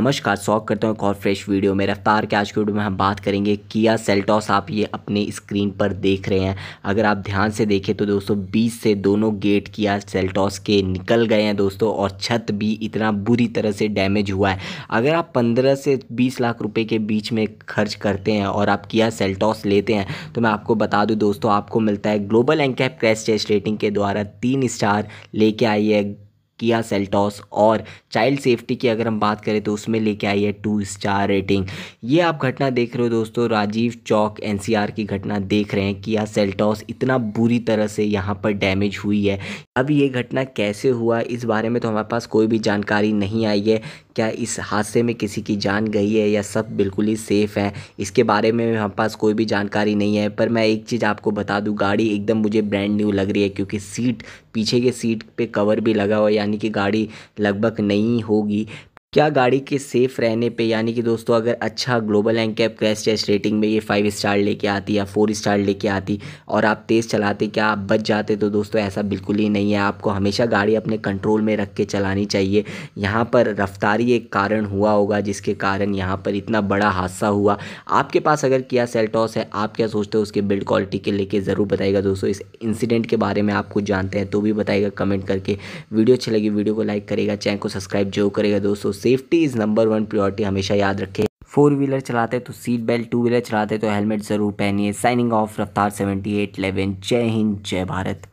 नमस्कार स्वागत करता हूँ एक और फ्रेश वीडियो में रफ्तार के आज के वीडियो में हम बात करेंगे किया सेल्टॉस आप ये अपने स्क्रीन पर देख रहे हैं अगर आप ध्यान से देखें तो दोस्तों बीच से दोनों गेट किया सेल्टॉस के निकल गए हैं दोस्तों और छत भी इतना बुरी तरह से डैमेज हुआ है अगर आप पंद्रह से बीस लाख रुपये के बीच में खर्च करते हैं और आप किया सेल्टॉस लेते हैं तो मैं आपको बता दूँ दोस्तों आपको मिलता है global NCAP crash test rating के द्वारा तीन स्टार लेके आई है किया सेल्टॉस और चाइल्ड सेफ्टी की अगर हम बात करें तो उसमें लेके आई है टू स्टार रेटिंग ये आप घटना देख रहे हो दोस्तों राजीव चौक एनसीआर की घटना देख रहे हैं किया सेल्टॉस इतना बुरी तरह से यहाँ पर डैमेज हुई है अब ये घटना कैसे हुआ इस बारे में तो हमारे पास कोई भी जानकारी नहीं आई है क्या इस हादसे में किसी की जान गई है या सब बिल्कुल ही सेफ़ है इसके बारे में हमारे पास कोई भी जानकारी नहीं है पर मैं एक चीज़ आपको बता दूँ गाड़ी एकदम मुझे ब्रांड न्यू लग रही है क्योंकि सीट पीछे के सीट पे कवर भी लगा हुआ है यानी यानी कि गाड़ी लगभग नहीं होगी क्या गाड़ी के सेफ रहने पे यानी कि दोस्तों अगर अच्छा global NCAP crash test rating में ये फाइव स्टार लेके आती या फोर स्टार लेके आती और आप तेज़ चलाते क्या आप बच जाते तो दोस्तों ऐसा बिल्कुल ही नहीं है आपको हमेशा गाड़ी अपने कंट्रोल में रख के चलानी चाहिए यहाँ पर रफ्तारी एक कारण हुआ होगा जिसके कारण यहाँ पर इतना बड़ा हादसा हुआ आपके पास अगर किया सेल्टॉस है आप क्या सोचते हो उसके बिल्ड क्वालिटी के लेके ज़रूर बताएगा दोस्तों इस इंसिडेंट के बारे में आप कुछ जानते हैं तो भी बताएगा कमेंट करके वीडियो अच्छी लगी वीडियो को लाइक करेगा चैनल को सब्सक्राइब जरूर करेगा दोस्तों safety is number one priority हमेशा याद रखें फोर व्हीलर चलाते तो सीट बेल्ट टू व्हीलर चलाते तो हेलमेट ज़रूर पहनिए signing off Raftaar seventy eight eleven जय हिंद जय भारत